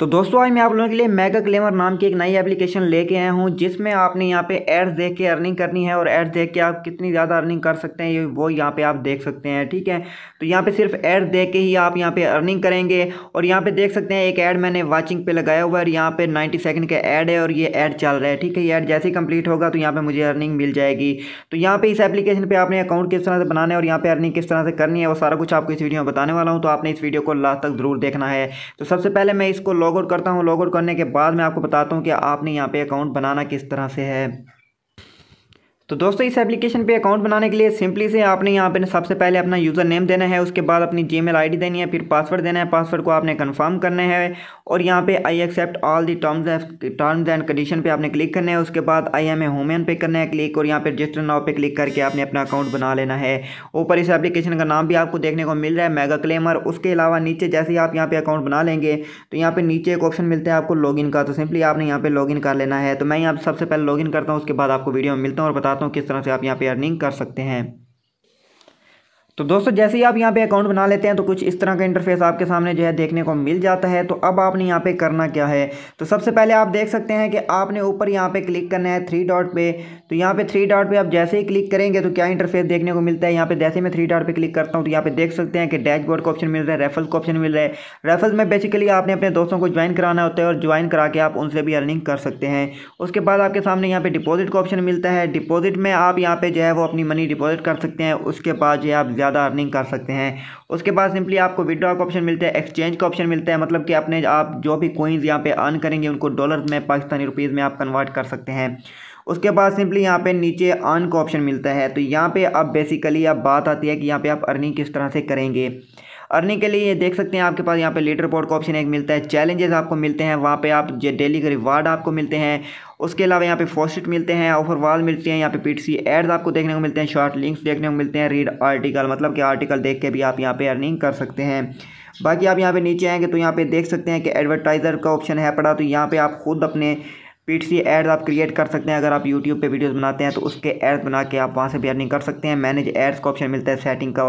तो दोस्तों आज मैं आप लोगों के लिए मेगा क्लेमर नाम की एक नई एप्लीकेशन लेके आया हूँ जिसमें आपने यहाँ पे एड्स देख के अर्निंग करनी है और एड्स देख के आप कितनी ज़्यादा अर्निंग कर सकते हैं ये वो यहाँ पे आप देख सकते हैं ठीक है तो यहाँ पे सिर्फ एड्स देख के ही आप यहाँ पे अर्निंग करेंगे और यहाँ पे देख सकते हैं एक ऐड मैंने वॉचिंग पे लगाया हुआ है और यहाँ पे नाइन्टी सेकेंड का एड है और ये एड चल रहा है ठीक है ये एड जैसे कंप्लीट होगा तो यहाँ पर मुझे अर्निंग मिल जाएगी तो यहाँ पर इस एप्लीकेशन पर आपने अकाउंट किस तरह से बनाने और यहाँ पर अर्निंग किस तरह से करनी है वो सारा कुछ आपको इस वीडियो में बताने वाला हूँ तो आपने इस वीडियो को लास्ट तक जरूर देखना है तो सबसे पहले मैं इसको लॉगआउट करता हूँ लॉगआउट करने के बाद मैं आपको बताता हूँ कि आपने यहाँ पे अकाउंट बनाना किस तरह से है तो दोस्तों इस एप्लीकेशन पे अकाउंट बनाने के लिए सिंपली से आपने यहाँ पे सबसे पहले अपना यूज़र नेम देना है उसके बाद अपनी जी मेल देनी है फिर पासवर्ड देना है पासवर्ड को आपने कंफर्म करना है और यहाँ पे I accept all the terms terms and condition पे आपने क्लिक करना है उसके बाद आई एम ए होमैन पे करना है क्लिक और यहाँ पर रजिस्टर नाव पर क्लिक करके आपने अपना अकाउंट बना लेना है ऊपर इस एप्लीकेशन का नाम भी आपको देखने को मिल रहा है मेगा क्लेमर उसके अलावा नीचे जैसे ही आप यहाँ पर अकाउंट बना लेंगे तो यहाँ पर नीचे एक ऑप्शन मिलता है आपको लॉग का तो सिंपली आपने यहाँ पर लॉग कर लेना है तो मैं यहाँ पर सबसे पहले लॉगिन करता हूँ उसके बाद आपको वीडियो में मिलता हूँ और बताता हूँ किस तरह से आप यहाँ पे अर्निंग कर सकते हैं तो दोस्तों जैसे ही आप यहाँ पे अकाउंट बना लेते हैं तो कुछ इस तरह का इंटरफेस आपके सामने जो है देखने को मिल जाता है तो अब आपने यहाँ पे करना क्या है तो सबसे पहले आप देख सकते हैं कि आपने ऊपर यहाँ पे क्लिक करना है थ्री डॉट पे तो यहाँ पे थ्री डॉट पे आप जैसे ही क्लिक करेंगे तो क्या इंटरफेस देखने को मिलता है यहाँ पे जैसे मैं थ्री डॉट पर क्लिक करता हूँ तो यहाँ पे देख सकते हैं कि डैशबोर्ड का ऑप्शन मिल रहा है रेफल का ऑप्शन मिल रहा है रेफल में बेसिकली आपने अपने दोस्तों को ज्वाइन कराना होता है और ज्वाइन करा के आप उनसे भी अर्निंग कर सकते हैं उसके बाद आपके सामने यहाँ पे डिपोजिट का ऑप्शन मिलता है डिपोजिट में आप यहाँ पे जो है वो अपनी मनी डिपोजिट कर सकते हैं उसके बाद जो है आप ज़्यादा अर्निंग कर सकते हैं उसके बाद सिंपली आपको विड्रॉ का ऑप्शन मिलता है एक्सचेंज का ऑप्शन मिलता है मतलब कि अपने आप जो भी कोइंस यहाँ पे अर्न करेंगे उनको डॉलर में पाकिस्तानी रुपीज़ में आप कन्वर्ट कर सकते हैं उसके बाद सिंपली यहाँ पे नीचे अर्न का ऑप्शन मिलता है तो यहाँ पे अब बेसिकली अब बात आती है कि यहाँ पे आप अर्निंग किस तरह से करेंगे अर्निंग के लिए ये देख सकते हैं आपके पास यहाँ पे लीडर बोर्ड का ऑप्शन एक मिलता है चैलेंजेस आपको मिलते हैं वहाँ पे आप डेली के रिवार्ड आपको मिलते हैं उसके अलावा यहाँ पे फोस्ट मिलते हैं ऑफर वाल मिलती हैं यहाँ पे पीटीसी एड्स आपको देखने को मिलते हैं शॉर्ट लिंक्स देखने को मिलते हैं रीड आर्टिकल मतलब कि आर्टिकल देख के भी आप यहाँ पर अर्निंग कर सकते हैं बाकी आप यहाँ पे नीचे आएंगे तो यहाँ पे देख सकते हैं कि एडवर्टाइज़र का ऑप्शन है पड़ा तो यहाँ पर आप खुद अपने पीट सी एड्स आप क्रिएट कर सकते हैं अगर आप यूट्यूब पे वीडियोस बनाते हैं तो उसके एड्स बना के आप वहाँ से भी अर्निंग कर सकते हैं मैनेज एड्स का ऑप्शन मिलता है सेटिंग का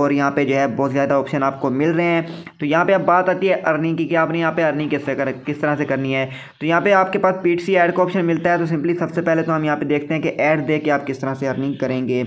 और यहाँ पे जो है बहुत ज़्यादा ऑप्शन आपको मिल रहे हैं तो यहाँ पे अब बात आती है अर्निंग की कि आपने यहाँ पे अर्निंग किससे कर किस तरह से करनी है तो यहाँ पे आपके पास पीट सी ऐड का ऑप्शन मिलता है तो सिंपली सबसे पहले तो हम यहाँ पे देखते हैं कि ऐड दे के आप किस तरह से अर्निंग करेंगे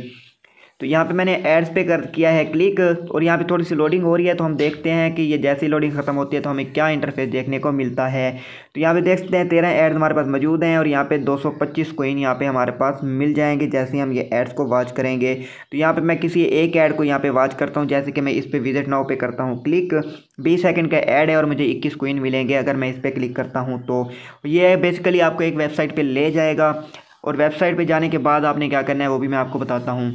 तो यहाँ पे मैंने एड्स पे कर किया है क्लिक और यहाँ पे थोड़ी सी लोडिंग हो रही है तो हम देखते हैं कि ये जैसी लोडिंग ख़त्म होती है तो हमें क्या इंटरफेस देखने को मिलता है तो यहाँ पे देख सकते हैं तेरह एड्स हमारे पास मौजूद हैं और यहाँ पे 225 कोइन यहाँ पर हमारे पास मिल जाएंगे जैसे हम ये एड्स को वॉच करेंगे तो यहाँ पर मैं किसी एक एड को यहाँ पर वॉच करता हूँ जैसे कि मैं इस पर विजिट नाव पर करता हूँ क्लिक बीस सेकेंड का एड है और मुझे इक्कीस कोइन मिलेंगे अगर मैं इस पर क्लिक करता हूँ तो ये बेसिकली आपको एक वेबसाइट पर ले जाएगा और वेबसाइट पे जाने के बाद आपने क्या करना है वो भी मैं आपको बताता हूँ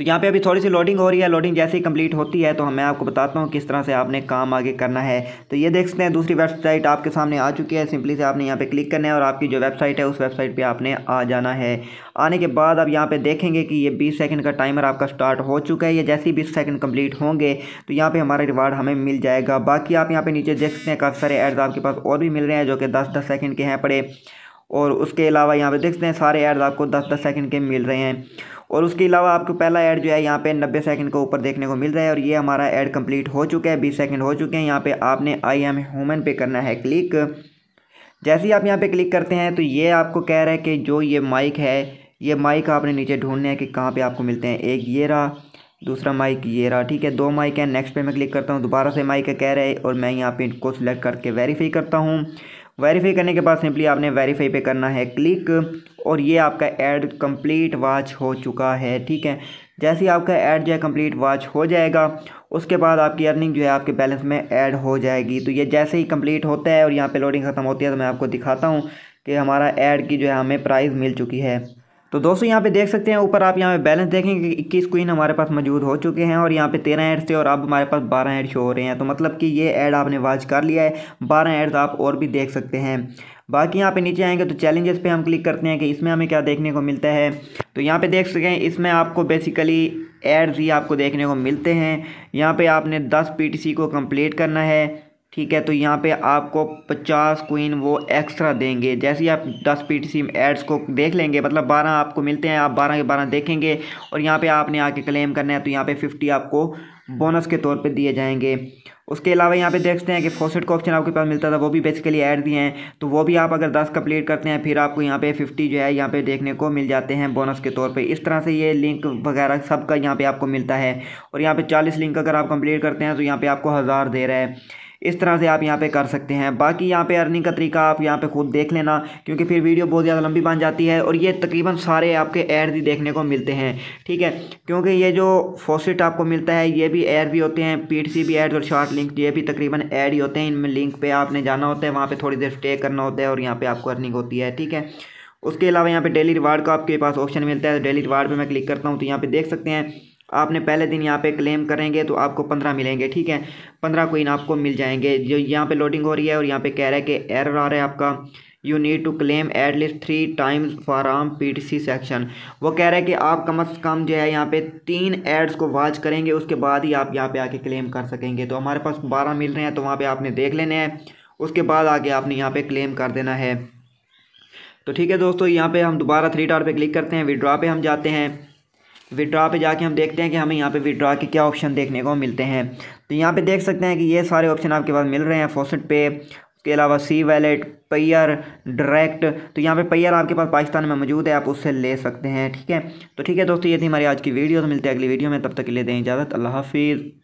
तो यहाँ पे अभी थोड़ी सी लोडिंग हो रही है लोडिंग जैसे ही कंप्लीट होती है तो मैं आपको बताता हूँ किस तरह से आपने काम आगे करना है तो ये देख सकते हैं दूसरी वेबसाइट आपके सामने आ चुकी है सिंपली से आपने यहाँ पे क्लिक करना है और आपकी जो वेबसाइट है उस वेबसाइट पे आपने आ जाना है आने के बाद आप यहाँ पर देखेंगे कि ये बीस सेकेंड का टाइमर आपका स्टार्ट हो चुका है ये जैसे ही बीस सेकेंड कम्प्लीट होंगे तो यहाँ पर हमारा रिवार्ड हमें मिल जाएगा बाकी आप यहाँ पर नीचे देख सकते हैं काफ़ी सारे एड्स आपके पास और भी मिल रहे हैं जो कि दस दस सेकेंड के हैं पड़े और उसके अलावा यहाँ पे देखते हैं सारे ऐड आपको दस दस सेकंड के मिल रहे हैं और उसके अलावा आपको पहला ऐड जो है यहाँ पे नब्बे सेकंड के ऊपर देखने को मिल रहा है और ये हमारा ऐड कंप्लीट हो चुका है बीस सेकंड हो चुके हैं यहाँ पे आपने आई एम ह्यूमन पे करना है क्लिक जैसे ही आप यहाँ पे क्लिक करते हैं तो ये आपको कह रहा है कि जो ये माइक है ये माइक आपने नीचे ढूंढने हैं कि कहाँ पर आपको मिलते हैं एक ये रहा दूसरा माइक ये रहा ठीक है दो माइक है नेक्स्ट पर मैं क्लिक करता हूँ दोबारा से माइक कह रहा है और मैं यहाँ पर इनको सिलेक्ट करके वेरीफाई करता हूँ वेरीफाई करने के बाद सिंपली आपने वेरीफाई पे करना है क्लिक और ये आपका ऐड कंप्लीट वॉच हो चुका है ठीक है जैसे ही आपका ऐड जो है कंप्लीट वॉच हो जाएगा उसके बाद आपकी अर्निंग जो है आपके बैलेंस में ऐड हो जाएगी तो ये जैसे ही कंप्लीट होता है और यहाँ पे लोडिंग ख़त्म होती है तो मैं आपको दिखाता हूँ कि हमारा ऐड की जो है हमें प्राइस मिल चुकी है तो दोस्तों यहाँ पे देख सकते हैं ऊपर आप यहाँ पे बैलेंस देखेंगे कि इक्कीस क्वीन हमारे पास मौजूद हो चुके हैं और यहाँ पे तेरह एड्स थे और अब हमारे पास बारह एड शो हो रहे हैं तो मतलब कि ये ऐड आपने वाच कर लिया है बारह एड्स आप और भी देख सकते हैं बाकी यहाँ पे नीचे आएंगे तो चैलेंजेस पे हम क्लिक करते हैं कि इसमें हमें क्या देखने को मिलता है तो यहाँ पे देख सकें इसमें आपको बेसिकली एड्स ही आपको देखने को मिलते हैं यहाँ पे आपने 10 पीटीसी को कंप्लीट करना है ठीक है तो यहाँ पे आपको 50 क्वीन वो एक्स्ट्रा देंगे जैसे ही आप 10 पी टी एड्स को देख लेंगे मतलब 12 आपको मिलते हैं आप 12 के 12 देखेंगे और यहाँ पे आपने आके क्लेम करना है तो यहाँ पे 50 आपको बोनस के तौर पे दिए जाएंगे उसके अलावा यहाँ पे देखते हैं कि फोसेट का ऑप्शन आपके पास मिलता था वो भी बेसिकली ऐड दिए हैं तो वो भी आप अगर दस कंप्लीट करते हैं फिर आपको यहाँ पे फिफ्टी जो है यहाँ पे देखने को मिल जाते हैं बोनस के तौर पे इस तरह से ये लिंक वगैरह सब का यहाँ पे आपको मिलता है और यहाँ पे चालीस लिंक अगर आप कंप्लीट करते हैं तो यहाँ पर आपको हज़ार दे रहा है इस तरह से आप यहाँ पे कर सकते हैं बाकी यहाँ पे अर्निंग का तरीका आप यहाँ पे खुद देख लेना क्योंकि फिर वीडियो बहुत ज़्यादा लंबी बन जाती है और ये तकरीबन सारे आपके एड भी देखने को मिलते हैं ठीक है क्योंकि ये जो फोसिट आपको मिलता है ये भी एड भी होते हैं पी भी एड और शॉर्ट लिंक ये भी तकरीबन एड ही होते हैं इनमें लिंक पर आपने जाना होता है वहाँ पर थोड़ी देर स्टे करना होता है और यहाँ पर आपको अर्निंग होती है ठीक है उसके अलावा यहाँ पे डेली रिवार्ड का आपके पास ऑप्शन मिलता है डेली तो रिवार्ड पे मैं क्लिक करता हूँ तो यहाँ पे देख सकते हैं आपने पहले दिन यहाँ पे क्लेम करेंगे तो आपको पंद्रह मिलेंगे ठीक है पंद्रह कोइन आपको मिल जाएंगे जो यहाँ पे लोडिंग हो रही है और यहाँ पे कह रहा है कि एरर आ रहा है आपका you need to claim at least three times for arm P T C section वो कह रहा है कि आप कम अज़ कम जो है यहाँ पे तीन एड्स को वॉच करेंगे उसके बाद ही आप यहाँ पर आके क्लेम कर सकेंगे तो हमारे पास बारह मिल रहे हैं तो वहाँ पर आपने देख लेने हैं उसके बाद आगे आपने यहाँ पर क्लेम कर देना है तो ठीक है दोस्तों यहाँ पर हम दोबारा थ्री टार पर क्लिक करते हैं विड्रॉ पर हम जाते हैं विड्रा पे जाके हम देखते हैं कि हमें यहाँ पे विड्रा के क्या ऑप्शन देखने को मिलते हैं तो यहाँ पे देख सकते हैं कि ये सारे ऑप्शन आपके पास मिल रहे हैं फोसट पे उसके अलावा सी वैलेट पैयर डायरेक्ट तो यहाँ पे पैयर आपके पास पाकिस्तान में मौजूद है आप उससे ले सकते हैं ठीक है तो ठीक है दोस्तों ये थी हमारी आज की वीडियो तो मिलते हैं अगली वीडियो में तब तक के लिए दें इजाज़त अल्लाह हाफिज़